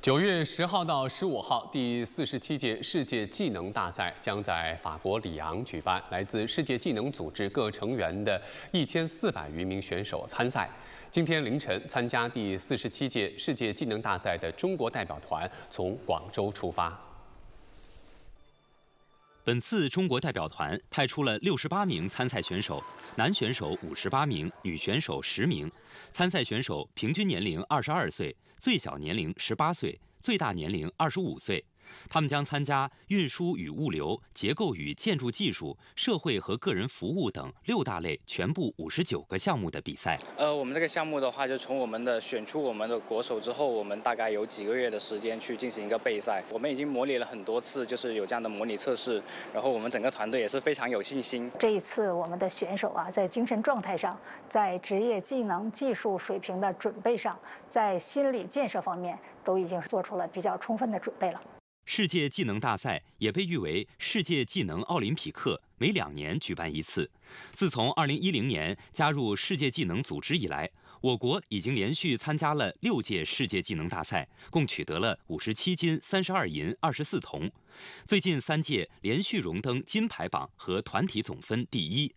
九月十号到十五号，第四十七届世界技能大赛将在法国里昂举办。来自世界技能组织各成员的1400余名选手参赛。今天凌晨，参加第四十七届世界技能大赛的中国代表团从广州出发。本次中国代表团派出了六十八名参赛选手，男选手五十八名，女选手十名。参赛选手平均年龄二十二岁，最小年龄十八岁，最大年龄二十五岁。他们将参加运输与物流、结构与建筑技术、社会和个人服务等六大类全部五十九个项目的比赛。呃，我们这个项目的话，就从我们的选出我们的国手之后，我们大概有几个月的时间去进行一个备赛。我们已经模拟了很多次，就是有这样的模拟测试。然后我们整个团队也是非常有信心。这一次我们的选手啊，在精神状态上，在职业技能技术水平的准备上，在心理建设方面，都已经做出了比较充分的准备了。世界技能大赛也被誉为“世界技能奥林匹克”，每两年举办一次。自从2010年加入世界技能组织以来，我国已经连续参加了六届世界技能大赛，共取得了57金、32银、24铜。最近三届连续荣登金牌榜和团体总分第一。